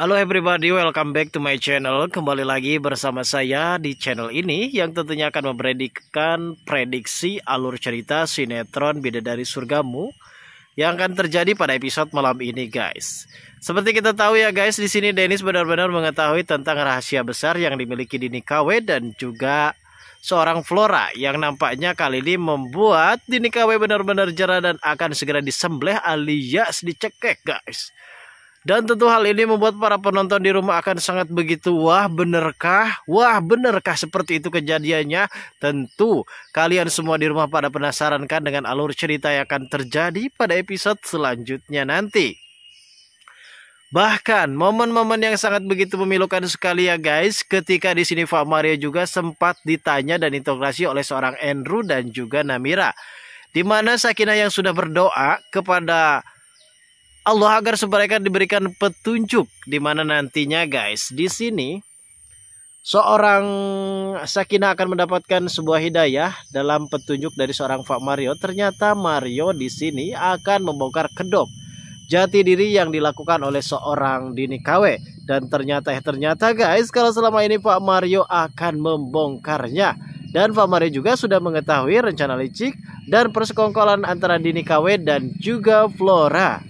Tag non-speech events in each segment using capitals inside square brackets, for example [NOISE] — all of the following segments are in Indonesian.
Halo everybody, welcome back to my channel. Kembali lagi bersama saya di channel ini yang tentunya akan memprediksikan prediksi alur cerita sinetron Bidadari Surgamu yang akan terjadi pada episode malam ini, guys. Seperti kita tahu ya, guys, di sini Dennis benar-benar mengetahui tentang rahasia besar yang dimiliki Dini KW dan juga seorang Flora yang nampaknya kali ini membuat Dini KW benar-benar jera dan akan segera disembelih alias dicekek, guys. Dan tentu hal ini membuat para penonton di rumah akan sangat begitu wah benerkah? Wah benerkah seperti itu kejadiannya? Tentu kalian semua di rumah pada penasaran kan dengan alur cerita yang akan terjadi pada episode selanjutnya nanti. Bahkan momen-momen yang sangat begitu memilukan sekali ya guys ketika di sini Pak Mario juga sempat ditanya dan interogasi oleh seorang Andrew dan juga Namira. Di mana Sakina yang sudah berdoa kepada Allah agar mereka diberikan petunjuk di mana nantinya guys di sini seorang Sakina akan mendapatkan sebuah hidayah dalam petunjuk dari seorang Pak Mario. Ternyata Mario di sini akan membongkar kedok jati diri yang dilakukan oleh seorang Dini KW dan ternyata eh ternyata guys kalau selama ini Pak Mario akan membongkarnya dan Pak Mario juga sudah mengetahui rencana licik dan persekongkolan antara Dini KW dan juga Flora.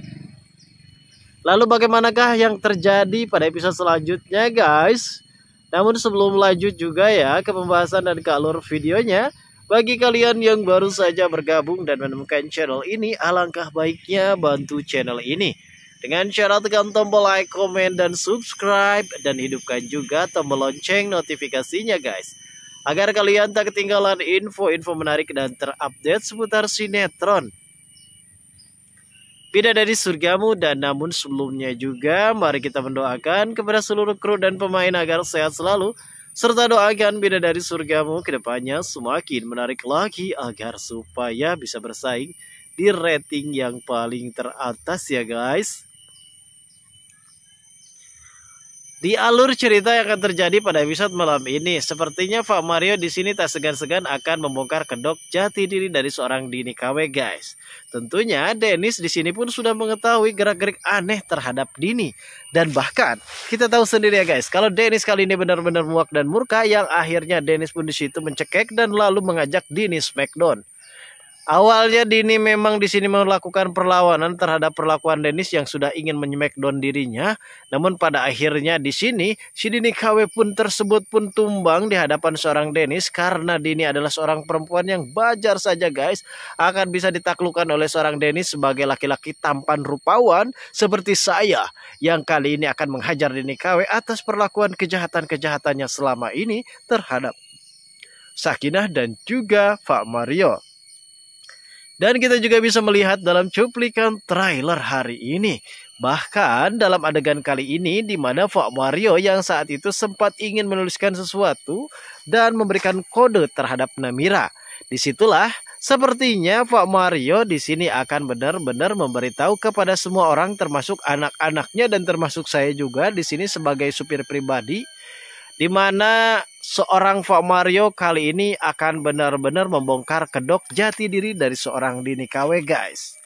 Lalu bagaimanakah yang terjadi pada episode selanjutnya guys? Namun sebelum lanjut juga ya ke pembahasan dan alur videonya, bagi kalian yang baru saja bergabung dan menemukan channel ini, alangkah baiknya bantu channel ini. Dengan cara tekan tombol like, komen, dan subscribe, dan hidupkan juga tombol lonceng notifikasinya guys. Agar kalian tak ketinggalan info-info menarik dan terupdate seputar sinetron pindah dari surgamu dan namun sebelumnya juga mari kita mendoakan kepada seluruh kru dan pemain agar sehat selalu serta doakan beda dari surgamu kedepannya semakin menarik lagi agar supaya bisa bersaing di rating yang paling teratas ya guys. Di alur cerita yang akan terjadi pada episode malam ini, sepertinya Pak Mario di sini tak segan-segan akan membongkar kedok jati diri dari seorang Dini KW, guys. Tentunya Dennis di sini pun sudah mengetahui gerak-gerik aneh terhadap Dini dan bahkan kita tahu sendiri ya guys, kalau Dennis kali ini benar-benar muak dan murka yang akhirnya Dennis pun di situ mencekek dan lalu mengajak Dini smackdown. Awalnya Dini memang di sini melakukan perlawanan terhadap perlakuan Dennis yang sudah ingin menyemek don dirinya. Namun pada akhirnya di sini si Dini KW pun tersebut pun tumbang di hadapan seorang Dennis karena Dini adalah seorang perempuan yang bajar saja guys akan bisa ditaklukkan oleh seorang Dennis sebagai laki-laki tampan rupawan seperti saya yang kali ini akan menghajar Dini KW atas perlakuan kejahatan-kejahatannya selama ini terhadap Sakinah dan juga Pak Mario. Dan kita juga bisa melihat dalam cuplikan trailer hari ini. Bahkan dalam adegan kali ini di mana Pak Mario yang saat itu sempat ingin menuliskan sesuatu dan memberikan kode terhadap Namira. Disitulah sepertinya Pak Mario di sini akan benar-benar memberitahu kepada semua orang termasuk anak-anaknya dan termasuk saya juga di sini sebagai supir pribadi di mana seorang Pak Mario kali ini akan benar-benar membongkar kedok jati diri dari seorang Dini KW guys.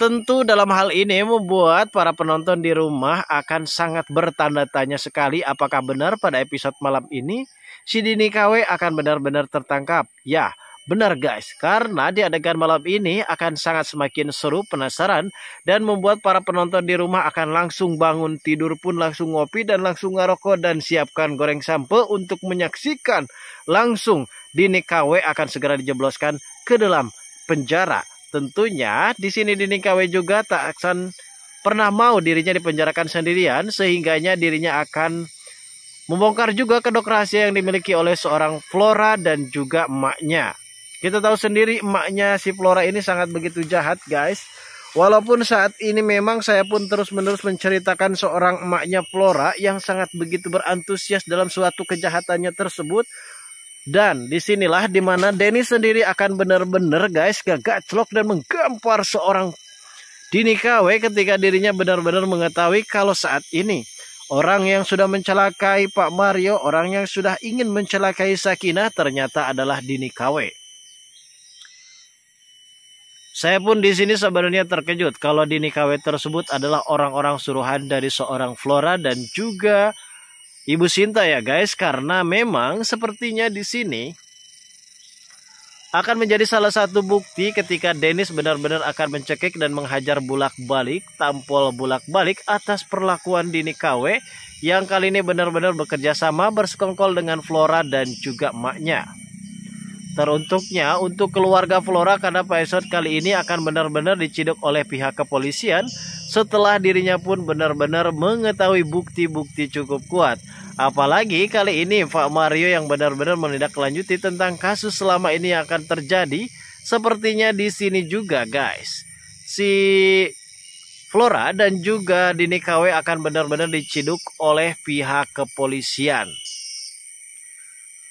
Tentu dalam hal ini membuat para penonton di rumah akan sangat bertanda tanya sekali apakah benar pada episode malam ini si Dini KW akan benar-benar tertangkap. Ya, Benar guys, karena di adegan malam ini akan sangat semakin seru, penasaran, dan membuat para penonton di rumah akan langsung bangun tidur pun langsung ngopi dan langsung ngerokok dan siapkan goreng sampel untuk menyaksikan langsung Dini KW akan segera dijebloskan ke dalam penjara. Tentunya di sini Dini KW juga tak akan pernah mau dirinya dipenjarakan sendirian sehingganya dirinya akan membongkar juga kedok rahasia yang dimiliki oleh seorang Flora dan juga emaknya. Kita tahu sendiri emaknya si Flora ini sangat begitu jahat guys. Walaupun saat ini memang saya pun terus-menerus menceritakan seorang emaknya Flora yang sangat begitu berantusias dalam suatu kejahatannya tersebut. Dan disinilah dimana Denny sendiri akan benar-benar guys celok dan menggempar seorang Dini KW ketika dirinya benar-benar mengetahui kalau saat ini Orang yang sudah mencelakai Pak Mario, orang yang sudah ingin mencelakai Sakina ternyata adalah Dini KW. Saya pun di sini sebenarnya terkejut kalau Dini KW tersebut adalah orang-orang suruhan dari seorang Flora dan juga Ibu Sinta ya guys karena memang sepertinya di sini akan menjadi salah satu bukti ketika Dennis benar-benar akan mencekik dan menghajar bulak-balik, tampol bulak-balik atas perlakuan Dini KW yang kali ini benar-benar bekerja sama bersekongkol dengan Flora dan juga emaknya. Teruntuknya untuk keluarga Flora karena Paesot kali ini akan benar-benar diciduk oleh pihak kepolisian setelah dirinya pun benar-benar mengetahui bukti-bukti cukup kuat. Apalagi kali ini Pak Mario yang benar-benar menindaklanjuti tentang kasus selama ini yang akan terjadi sepertinya di sini juga guys. Si Flora dan juga Dini KW akan benar-benar diciduk oleh pihak kepolisian.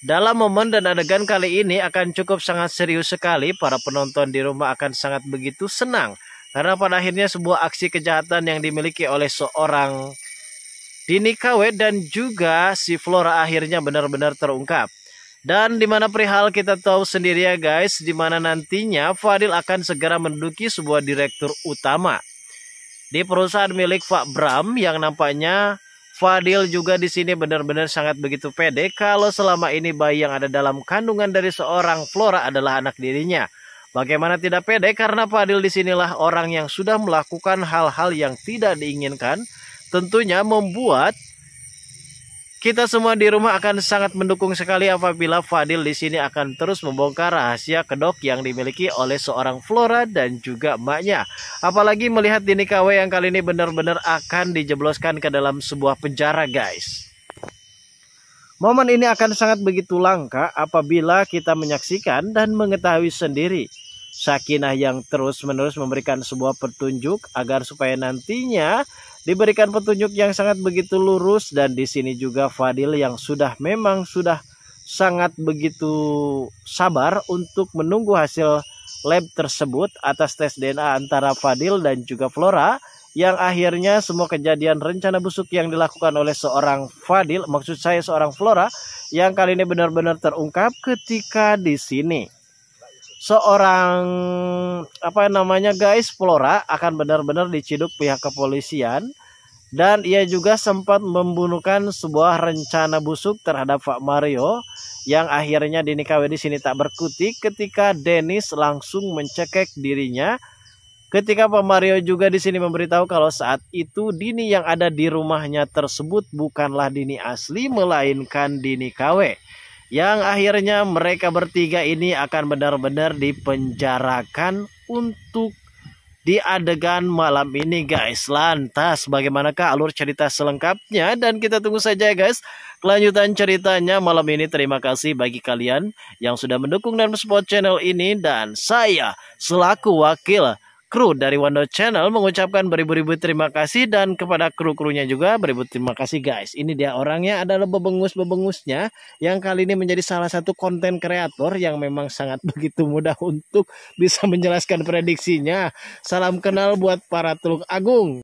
Dalam momen dan adegan kali ini akan cukup sangat serius sekali. Para penonton di rumah akan sangat begitu senang karena pada akhirnya sebuah aksi kejahatan yang dimiliki oleh seorang Dini KW dan juga si Flora akhirnya benar-benar terungkap. Dan di mana perihal kita tahu sendiri ya guys, di mana nantinya Fadil akan segera menduduki sebuah direktur utama di perusahaan milik Pak Bram yang nampaknya Fadil juga di sini benar-benar sangat begitu pede kalau selama ini bayi yang ada dalam kandungan dari seorang Flora adalah anak dirinya. Bagaimana tidak pede karena Fadil disinilah orang yang sudah melakukan hal-hal yang tidak diinginkan tentunya membuat kita semua di rumah akan sangat mendukung sekali apabila Fadil di sini akan terus membongkar rahasia kedok yang dimiliki oleh seorang Flora dan juga maknya. Apalagi melihat Dini KW yang kali ini benar-benar akan dijebloskan ke dalam sebuah penjara guys. Momen ini akan sangat begitu langka apabila kita menyaksikan dan mengetahui sendiri sakinah yang terus-menerus memberikan sebuah petunjuk agar supaya nantinya diberikan petunjuk yang sangat begitu lurus dan di sini juga Fadil yang sudah memang sudah sangat begitu sabar untuk menunggu hasil lab tersebut atas tes DNA antara Fadil dan juga Flora yang akhirnya semua kejadian rencana busuk yang dilakukan oleh seorang Fadil maksud saya seorang Flora yang kali ini benar-benar terungkap ketika di sini seorang apa namanya guys Flora akan benar-benar diciduk pihak kepolisian dan ia juga sempat membunuhkan sebuah rencana busuk terhadap Pak Mario yang akhirnya Dini di sini tak berkutik ketika Dennis langsung mencekek dirinya ketika Pak Mario juga di sini memberitahu kalau saat itu Dini yang ada di rumahnya tersebut bukanlah Dini asli melainkan Dini KW yang akhirnya mereka bertiga ini akan benar-benar dipenjarakan untuk di adegan malam ini guys Lantas bagaimanakah alur cerita selengkapnya Dan kita tunggu saja guys Kelanjutan ceritanya malam ini Terima kasih bagi kalian yang sudah mendukung dan support channel ini Dan saya selaku wakil kru dari Wando Channel mengucapkan beribu-ribu terima kasih dan kepada kru-krunya juga beribu terima kasih guys. Ini dia orangnya adalah bebengus-bebengusnya yang kali ini menjadi salah satu konten kreator yang memang sangat [LAUGHS] begitu mudah untuk bisa menjelaskan prediksinya. Salam kenal buat para Teluk Agung.